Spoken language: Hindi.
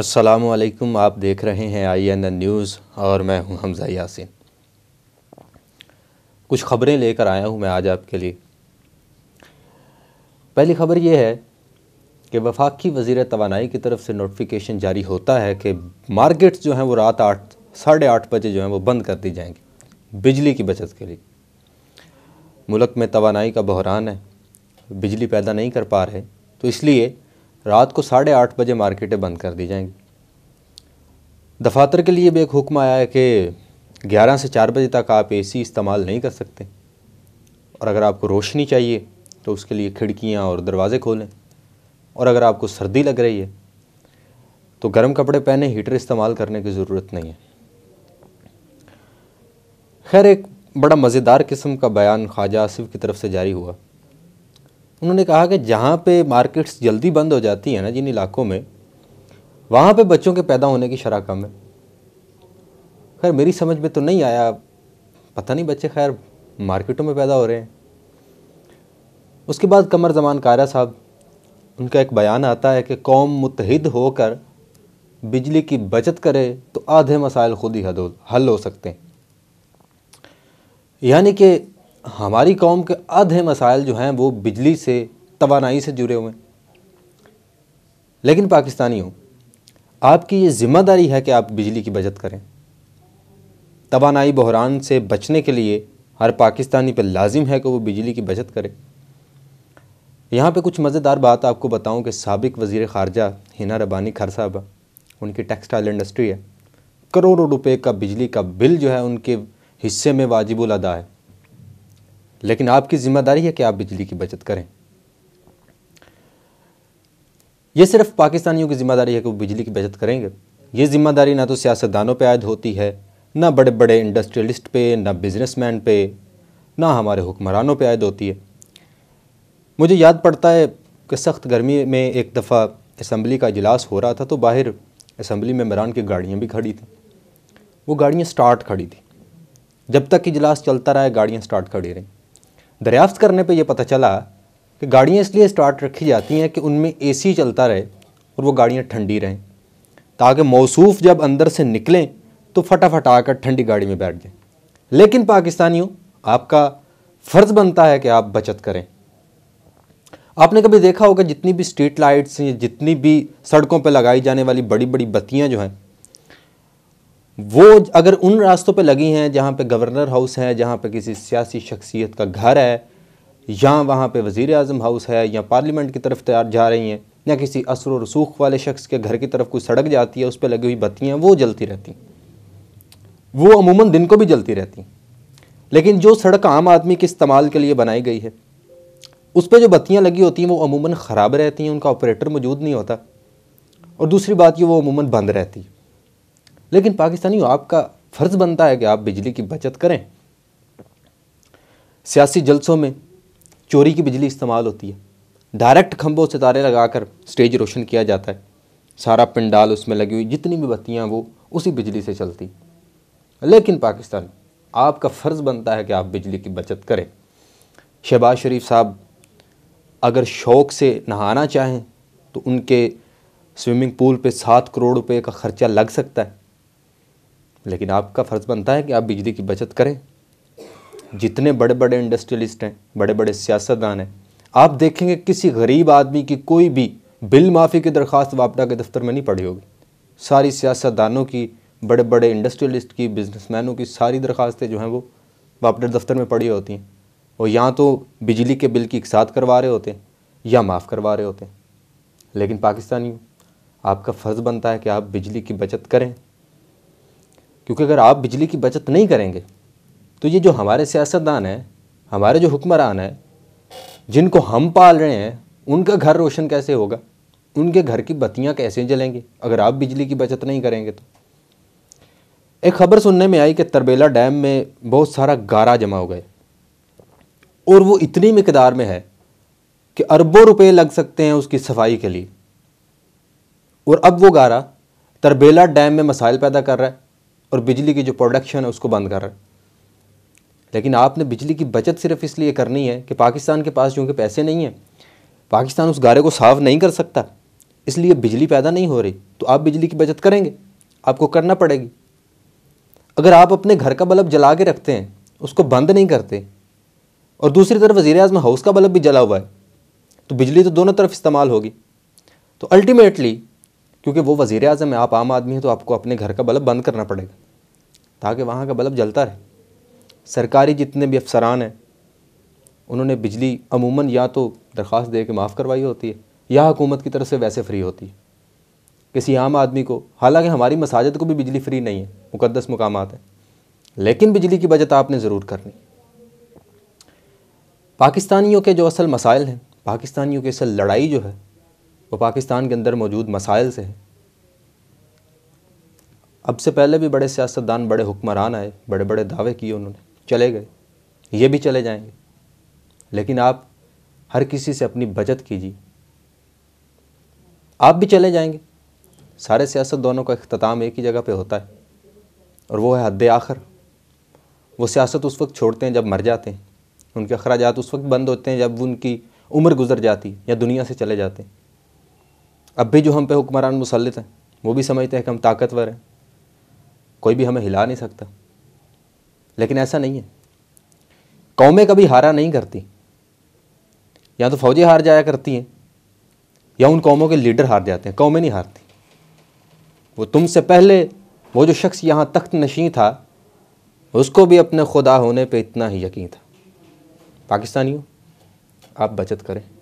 असलकम आप देख रहे हैं आई एन एन न्यूज़ और मैं हूं हमज़ा यासिन कुछ ख़बरें लेकर आया हूं मैं आज आपके लिए पहली ख़बर यह है कि वफाकी वजीर तोानाई की तरफ से नोटिफिकेशन जारी होता है कि मार्केट्स जो हैं वो रात आठ साढ़े आठ बजे जो हैं वो बंद कर दी जाएंगी बिजली की बचत के लिए मुल्क में तोानाई का बहरान है बिजली पैदा नहीं कर पा रहे तो इसलिए रात को साढ़े आठ बजे मार्केटें बंद कर दी जाएंगी दफातर के लिए भी एक हुक्म आया है कि ग्यारह से चार बजे तक आप एसी इस्तेमाल नहीं कर सकते और अगर आपको रोशनी चाहिए तो उसके लिए खिड़कियाँ और दरवाज़े खोलें और अगर आपको सर्दी लग रही है तो गर्म कपड़े पहने हीटर इस्तेमाल करने की ज़रूरत नहीं है खैर एक बड़ा मज़ेदार किस्म का बयान ख्वाजा आसिफ की तरफ से जारी हुआ उन्होंने कहा कि जहाँ पे मार्केट्स जल्दी बंद हो जाती हैं ना जिन इलाकों में वहाँ पे बच्चों के पैदा होने की शराह कम है खैर मेरी समझ में तो नहीं आया पता नहीं बच्चे खैर मार्केटों में पैदा हो रहे हैं उसके बाद कमर जमान कारा साहब उनका एक बयान आता है कि कौम मुतहद होकर बिजली की बचत करे तो आधे मसाइल खुद ही हल हो सकते हैं यानी कि हमारी कौम के आधे मसाइल जो हैं वो बिजली से तोानाई से जुड़े हुए हैं लेकिन पाकिस्तानियों आपकी ये ज़िम्मेदारी है कि आप बिजली की बचत करें तोानाई बहरान से बचने के लिए हर पाकिस्तानी पर लाजिम है कि वो बिजली की बचत करे यहाँ पे कुछ मज़ेदार बात आपको बताऊँ कि सबक वज़ी ख़ारजा हिना रबानी खर साहब उनकी टेक्सटाइल इंडस्ट्री है करोड़ों रुपए का बिजली का बिल जो है उनके हिस्से में वाजिबुल अदा है लेकिन आपकी ज़िम्मेदारी है कि आप बिजली की बचत करें यह सिर्फ पाकिस्तानियों की ज़िम्मेदारी है कि वो बिजली की बचत करेंगे ये ज़िम्मेदारी ना तो सियासतदानों पर आयद होती है ना बड़े बड़े इंडस्ट्रियलिस्ट पे ना बिजनेसमैन पे ना हमारे हुक्मरानों पे आयद होती है मुझे याद पड़ता है कि सख्त गर्मी में एक दफ़ा इसम्बली का इजलास हो रहा था तो बाहर असम्बली मेम्बरान की गाड़ियाँ भी खड़ी थी वो गाड़ियाँ स्टार्ट खड़ी थी जब तक इजलास चलता रहा गाड़ियाँ स्टार्ट खड़ी रहीं दरियाफ्त करने पर यह पता चला कि गाड़ियाँ इसलिए स्टार्ट रखी जाती हैं कि उनमें ए सी चलता रहे और वो गाड़ियाँ ठंडी रहें ताकि मौसूफ जब अंदर से निकलें तो फटाफट आकर ठंडी गाड़ी में बैठ जाएं लेकिन पाकिस्तानियों आपका फ़र्ज़ बनता है कि आप बचत करें आपने कभी देखा होगा जितनी भी स्ट्रीट लाइट्स या जितनी भी सड़कों पर लगाई जाने वाली बड़ी बड़ी बत्तियाँ जो हैं वो अगर उन रास्तों पे लगी हैं जहाँ पे गवर्नर हाउस है जहाँ पे किसी सियासी शख्सियत का घर है या वहाँ पे वज़ी अजम हाउस है या पार्लियामेंट की तरफ तैयार जा रही हैं या किसी असर रसूख वाले शख्स के घर की तरफ कोई सड़क जाती है उस पर लगी हुई बत्तियाँ वो जलती रहती वो अमूमन दिन को भी जलती रहती लेकिन जो सड़क आम आदमी के इस्तेमाल के लिए बनाई गई है उस पर जो बत्तियाँ लगी होती हैं वो अमूमन ख़राब रहती हैं उनका ऑपरेटर मौजूद नहीं होता और दूसरी बात ये वो अमूमन बंद रहती है लेकिन पाकिस्तानी आपका फ़र्ज़ बनता है कि आप बिजली की बचत करें सियासी जलसों में चोरी की बिजली इस्तेमाल होती है डायरेक्ट खम्भों से तारे लगाकर स्टेज रोशन किया जाता है सारा पंडाल उसमें लगी हुई जितनी भी बत्तियाँ वो उसी बिजली से चलती लेकिन पाकिस्तान आपका फ़र्ज़ बनता है कि आप बिजली की बचत करें शहबाज शरीफ साहब अगर शौक़ से नहाना चाहें तो उनके स्विमिंग पूल पे सात करोड़ रुपए का ख़र्चा लग सकता है लेकिन आपका फ़र्ज़ बनता है कि आप बिजली की बचत करें जितने बड़े बड़े इंडस्ट्रियलिस्ट हैं बड़े बड़े सियासतदान हैं आप देखेंगे किसी गरीब आदमी की कोई भी बिल माफ़ी की दरख्वास्त वापडा के दफ्तर में नहीं पड़ी होगी सारी सियासतदानों की बड़े बड़े इंडस्ट्रियलिस्ट की बिजनेसमैनों की सारी दरख्वास्तें जो हैं वो वापडा दफ्तर में पड़ी होती हैं और या तो बिजली के बिल की इकसात करवा रहे होते हैं या माफ़ करवा रहे होते हैं लेकिन पाकिस्तानी आपका फ़र्ज़ बनता है कि आप बिजली की बचत करें क्योंकि अगर आप बिजली की बचत नहीं करेंगे तो ये जो हमारे सियासतदान हैं हमारे जो हुक्मरान हैं जिनको हम पाल रहे हैं उनका घर रोशन कैसे होगा उनके घर की बत्तियाँ कैसे जलेंगी अगर आप बिजली की बचत नहीं करेंगे तो एक खबर सुनने में आई कि तरबेला डैम में बहुत सारा गारा जमा हो गए और वो इतनी मकदार में है कि अरबों रुपए लग सकते हैं उसकी सफाई के लिए और अब वो गारा तरबेला डैम में मसाइल पैदा कर रहा है और बिजली की जो प्रोडक्शन है उसको बंद कर रहा है लेकिन आपने बिजली की बचत सिर्फ इसलिए करनी है कि पाकिस्तान के पास चूँकि पैसे नहीं हैं पाकिस्तान उस गारे को साफ नहीं कर सकता इसलिए बिजली पैदा नहीं हो रही तो आप बिजली की बचत करेंगे आपको करना पड़ेगी अगर आप अपने घर का बल्ब जला के रखते हैं उसको बंद नहीं करते और दूसरी तरफ वजी अजम हाउस का बल्ब भी जला हुआ है तो बिजली तो दोनों तरफ इस्तेमाल होगी तो अल्टीमेटली क्योंकि वो वज़ी अजम है आप आम आदमी हैं तो आपको अपने घर का बल्ब बंद करना पड़ेगा ताकि वहाँ का बल्ब जलता रहे सरकारी जितने भी अफसरान हैं उन्होंने बिजली अमूमन या तो दरख्वास्त दे के माफ़ करवाई होती है या हुकूमत की तरफ से वैसे फ्री होती है किसी आम आदमी को हालांकि हमारी मसाजद को भी बिजली फ्री नहीं है मुकदस मुकाम हैं लेकिन बिजली की बचत आपने ज़रूर करनी पाकिस्तानियों के जो असल मसाइल हैं पाकिस्तानियों की असल लड़ाई जो है वो पाकिस्तान के अंदर मौजूद मसाइल से हैं अब से पहले भी बड़े सियासतदान बड़े हुक्मरान आए बड़े बड़े दावे किए उन्होंने चले गए ये भी चले जाएंगे लेकिन आप हर किसी से अपनी बचत कीजिए आप भी चले जाएंगे सारे सियासतदानों का अख्ताम एक ही जगह पे होता है और वो है हद आखिर वो सियासत उस वक्त छोड़ते हैं जब मर जाते हैं उनके अखराज उस वक्त बंद होते हैं जब उनकी उम्र गुजर जाती है या दुनिया से चले जाते हैं अब भी जो हम पे हुक्मरान मुसलित हैं वो भी समझते हैं कि हम ताकतवर हैं कोई भी हमें हिला नहीं सकता लेकिन ऐसा नहीं है कौमें कभी हारा नहीं करती या तो फौजी हार जाया करती हैं या उन कौमों के लीडर हार जाते हैं कौमें नहीं हारती वो तुमसे पहले वो जो शख्स यहाँ तख्त नशी था उसको भी अपने खुदा होने पे इतना ही यकीन था पाकिस्तानियों आप बचत करें